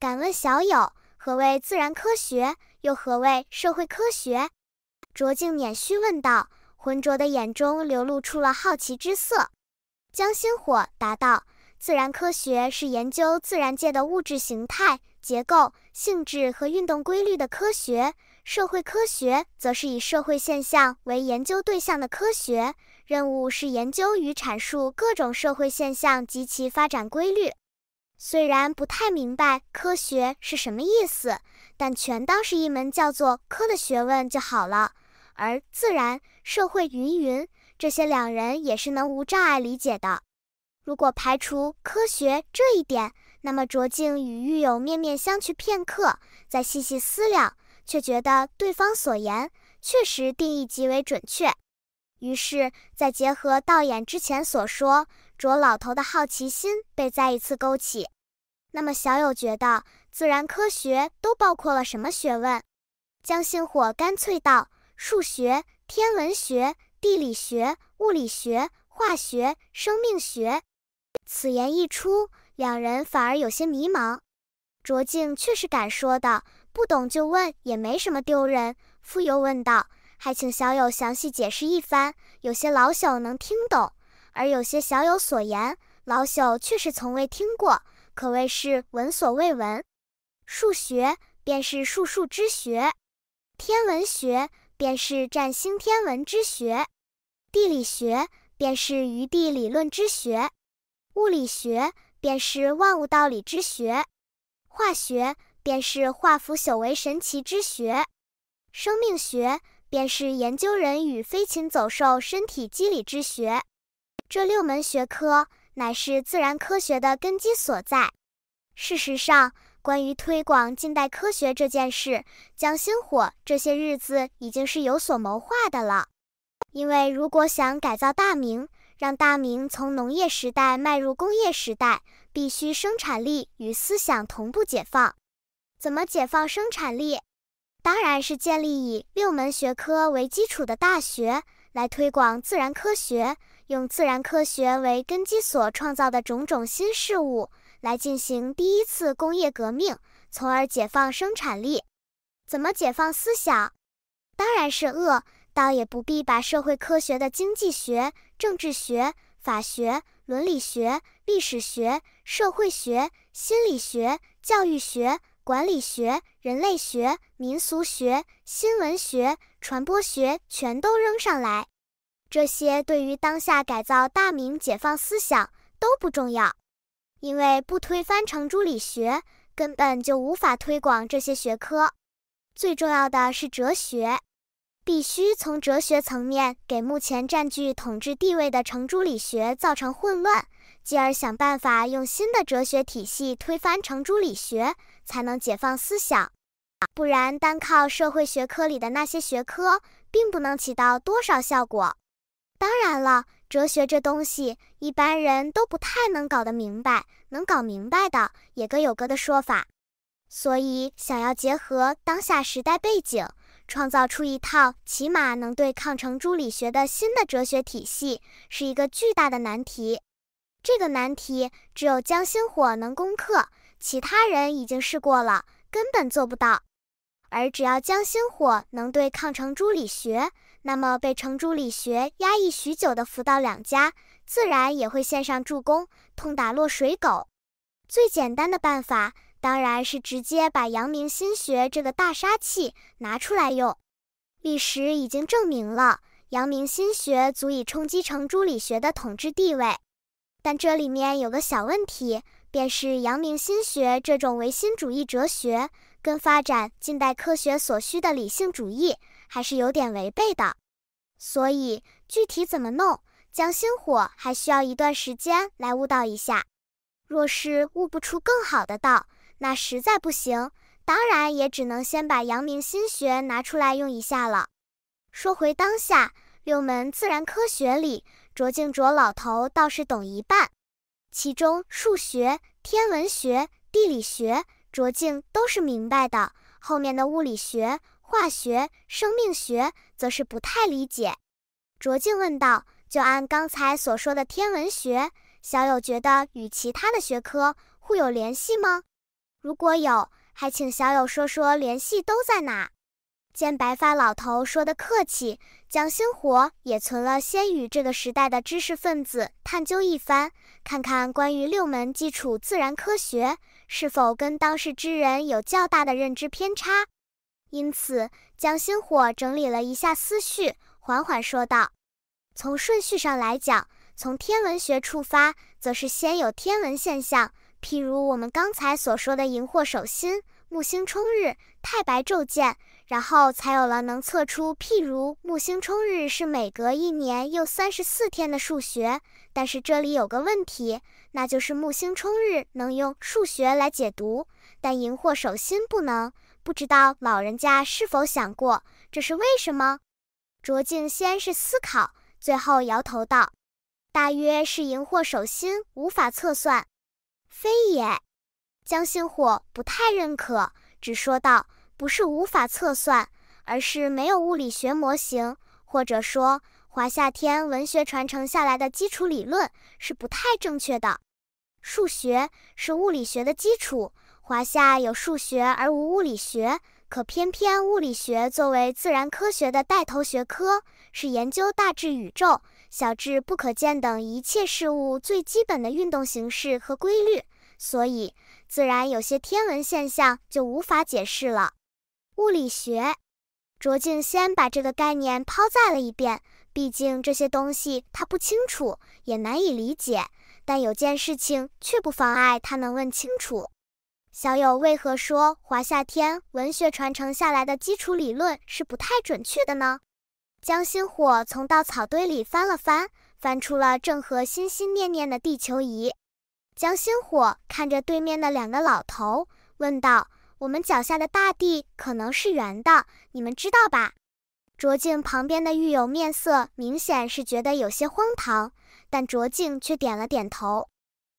敢问小友，何为自然科学？又何为社会科学？卓敬冕虚问道，浑浊的眼中流露出了好奇之色。江心火答道：“自然科学是研究自然界的物质形态、结构、性质和运动规律的科学；社会科学则是以社会现象为研究对象的科学，任务是研究与阐述各种社会现象及其发展规律。”虽然不太明白科学是什么意思，但全当是一门叫做“科”的学问就好了。而自然、社会、云云这些，两人也是能无障碍理解的。如果排除科学这一点，那么卓静与狱友面面相觑片刻，再细细思量，却觉得对方所言确实定义极为准确。于是，再结合道演之前所说，卓老头的好奇心被再一次勾起。那么小友觉得自然科学都包括了什么学问？江星火干脆道：数学、天文学、地理学、物理学、化学、生命学。此言一出，两人反而有些迷茫。卓静却是敢说的，不懂就问也没什么丢人。复又问道：还请小友详细解释一番，有些老朽能听懂，而有些小友所言，老朽却是从未听过。可谓是闻所未闻。数学便是数数之学，天文学便是占星天文之学，地理学便是余地理论之学，物理学便是万物道理之学，化学便是化腐朽为神奇之学，生命学便是研究人与飞禽走兽身体机理之学。这六门学科。乃是自然科学的根基所在。事实上，关于推广近代科学这件事，江星火这些日子已经是有所谋划的了。因为如果想改造大明，让大明从农业时代迈入工业时代，必须生产力与思想同步解放。怎么解放生产力？当然是建立以六门学科为基础的大学，来推广自然科学。用自然科学为根基所创造的种种新事物来进行第一次工业革命，从而解放生产力。怎么解放思想？当然是恶，倒也不必把社会科学的经济学、政治学、法学、伦理学、历史学、社会学、心理学、教育学、管理学、人类学、民俗学、新闻学、传播学全都扔上来。这些对于当下改造大明、解放思想都不重要，因为不推翻程朱理学，根本就无法推广这些学科。最重要的是哲学，必须从哲学层面给目前占据统治地位的程朱理学造成混乱，继而想办法用新的哲学体系推翻程朱理学，才能解放思想。不然，单靠社会学科里的那些学科，并不能起到多少效果。当然了，哲学这东西，一般人都不太能搞得明白，能搞明白的也各有各的说法。所以，想要结合当下时代背景，创造出一套起码能对抗程朱理学的新的哲学体系，是一个巨大的难题。这个难题只有江心火能攻克，其他人已经试过了，根本做不到。而只要将心火能对抗成朱理学，那么被程朱理学压抑许久的福道两家，自然也会献上助攻，痛打落水狗。最简单的办法，当然是直接把阳明心学这个大杀器拿出来用。历史已经证明了，阳明心学足以冲击程朱理学的统治地位。但这里面有个小问题。便是阳明心学这种唯心主义哲学，跟发展近代科学所需的理性主义还是有点违背的。所以具体怎么弄，将心火还需要一段时间来悟道一下。若是悟不出更好的道，那实在不行，当然也只能先把阳明心学拿出来用一下了。说回当下，六门自然科学里，卓静卓老头倒是懂一半。其中，数学、天文学、地理学，卓静都是明白的。后面的物理学、化学、生命学，则是不太理解。卓静问道：“就按刚才所说的天文学，小友觉得与其他的学科会有联系吗？如果有，还请小友说说联系都在哪？”见白发老头说的客气，江星火也存了先与这个时代的知识分子探究一番，看看关于六门基础自然科学是否跟当世之人有较大的认知偏差。因此，江星火整理了一下思绪，缓缓说道：“从顺序上来讲，从天文学出发，则是先有天文现象，譬如我们刚才所说的荧惑守心、木星冲日、太白昼见。”然后才有了能测出，譬如木星冲日是每隔一年又三十四天的数学。但是这里有个问题，那就是木星冲日能用数学来解读，但荧惑守心不能。不知道老人家是否想过，这是为什么？卓静先是思考，最后摇头道：“大约是荧惑守心无法测算。”非也，江心火不太认可，只说道。不是无法测算，而是没有物理学模型，或者说华夏天文学传承下来的基础理论是不太正确的。数学是物理学的基础，华夏有数学而无物理学，可偏偏物理学作为自然科学的带头学科，是研究大至宇宙、小至不可见等一切事物最基本的运动形式和规律，所以自然有些天文现象就无法解释了。物理学，卓静先把这个概念抛在了一边，毕竟这些东西他不清楚，也难以理解。但有件事情却不妨碍他能问清楚：小友为何说华夏天文学传承下来的基础理论是不太准确的呢？江心火从稻草堆里翻了翻，翻出了郑和心心念念的地球仪。江心火看着对面的两个老头，问道。我们脚下的大地可能是圆的，你们知道吧？卓静旁边的狱友面色明显是觉得有些荒唐，但卓静却点了点头。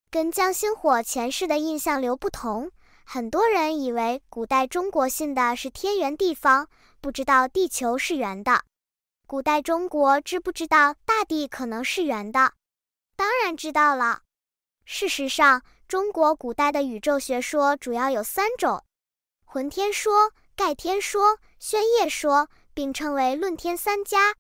跟江星火前世的印象流不同，很多人以为古代中国信的是天圆地方，不知道地球是圆的。古代中国知不知道大地可能是圆的？当然知道了。事实上，中国古代的宇宙学说主要有三种。浑天说、盖天说、宣夜说并称为论天三家。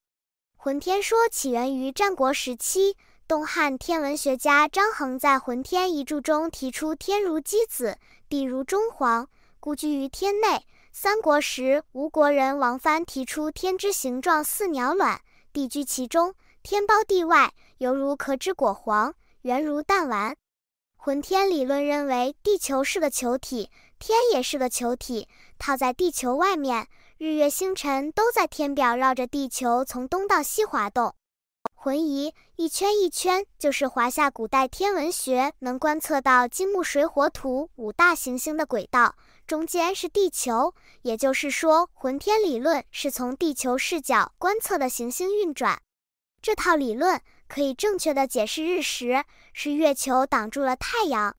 浑天说起源于战国时期，东汉天文学家张衡在《浑天一著中提出“天如鸡子，地如中黄，故居于天内”。三国时吴国人王帆提出“天之形状似鸟卵，地居其中，天包地外，犹如壳之果黄，圆如弹丸”。浑天理论认为，地球是个球体，天也是个球体，套在地球外面，日月星辰都在天表绕着地球从东到西滑动。浑仪一圈一圈，就是华夏古代天文学能观测到金木水火土五大行星的轨道，中间是地球。也就是说，浑天理论是从地球视角观测的行星运转。这套理论。可以正确的解释日食是月球挡住了太阳，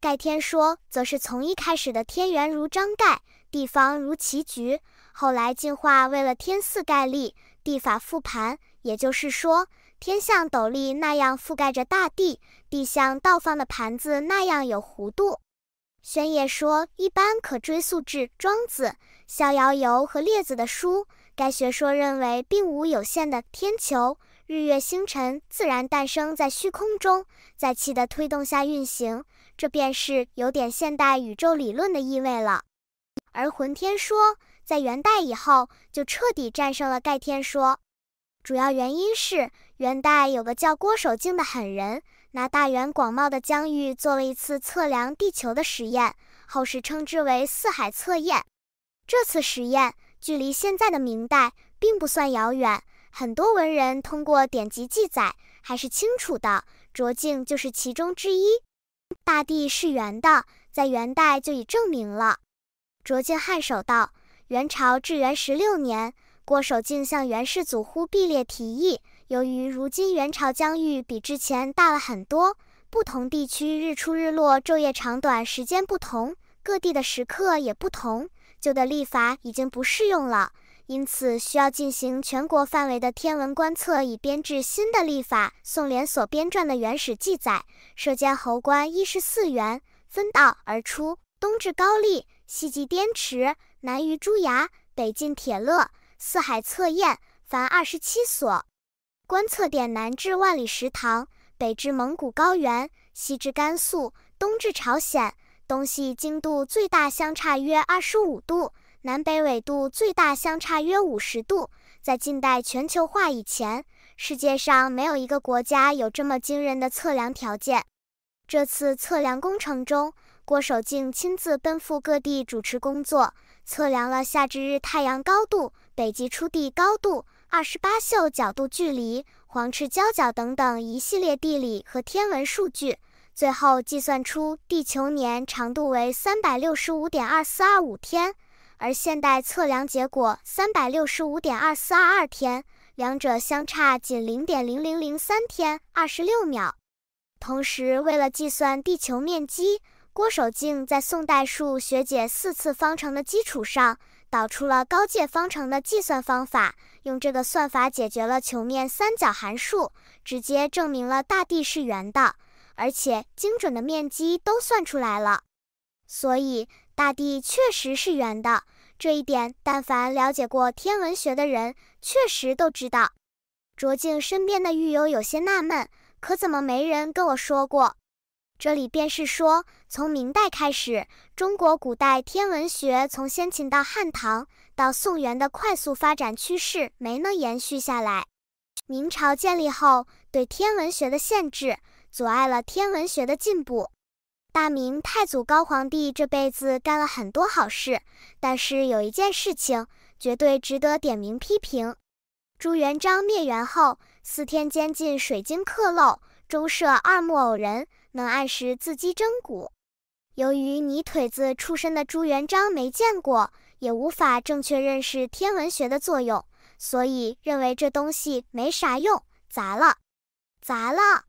盖天说则是从一开始的天圆如张盖，地方如棋局，后来进化为了天似盖立，地法覆盘，也就是说天像斗笠那样覆盖着大地，地像倒放的盘子那样有弧度。玄野说一般可追溯至庄子、逍遥游和列子的书，该学说认为并无有限的天球。日月星辰自然诞生在虚空中，在气的推动下运行，这便是有点现代宇宙理论的意味了。而浑天说在元代以后就彻底战胜了盖天说，主要原因是元代有个叫郭守敬的狠人，拿大元广袤的疆域做了一次测量地球的实验，后世称之为四海测验。这次实验距离现在的明代并不算遥远。很多文人通过典籍记载还是清楚的，涿敬就是其中之一。大地是圆的，在元代就已证明了。涿郡颔首道：“元朝至元十六年，郭守敬向元世祖忽必烈提议，由于如今元朝疆域比之前大了很多，不同地区日出日落、昼夜长短时间不同，各地的时刻也不同，旧的历法已经不适用了。”因此，需要进行全国范围的天文观测，以编制新的历法。宋濂所编撰的原始记载，设监侯官一十四员，分道而出，东至高丽，西及滇池，南于珠崖，北近铁勒，四海测验，凡二十七所。观测点南至万里石塘，北至蒙古高原，西至甘肃，东至朝鲜，东西经度最大相差约二十五度。南北纬度最大相差约五十度，在近代全球化以前，世界上没有一个国家有这么惊人的测量条件。这次测量工程中，郭守敬亲自奔赴各地主持工作，测量了夏至日太阳高度、北极出地高度、二十八宿角度距离、黄赤交角等等一系列地理和天文数据，最后计算出地球年长度为三百六十五点二四二五天。而现代测量结果三百六十五点二四二二天，两者相差仅零点零零零三天二十六秒。同时，为了计算地球面积，郭守敬在宋代数学解四次方程的基础上，导出了高阶方程的计算方法，用这个算法解决了球面三角函数，直接证明了大地是圆的，而且精准的面积都算出来了。所以。大地确实是圆的，这一点，但凡了解过天文学的人，确实都知道。卓敬身边的狱友有些纳闷，可怎么没人跟我说过？这里便是说，从明代开始，中国古代天文学从先秦到汉唐到宋元的快速发展趋势没能延续下来。明朝建立后，对天文学的限制，阻碍了天文学的进步。大明太祖高皇帝这辈子干了很多好事，但是有一件事情绝对值得点名批评。朱元璋灭元后，四天监禁水晶刻漏，周设二木偶人，能按时自击蒸骨。由于泥腿子出身的朱元璋没见过，也无法正确认识天文学的作用，所以认为这东西没啥用，砸了，砸了。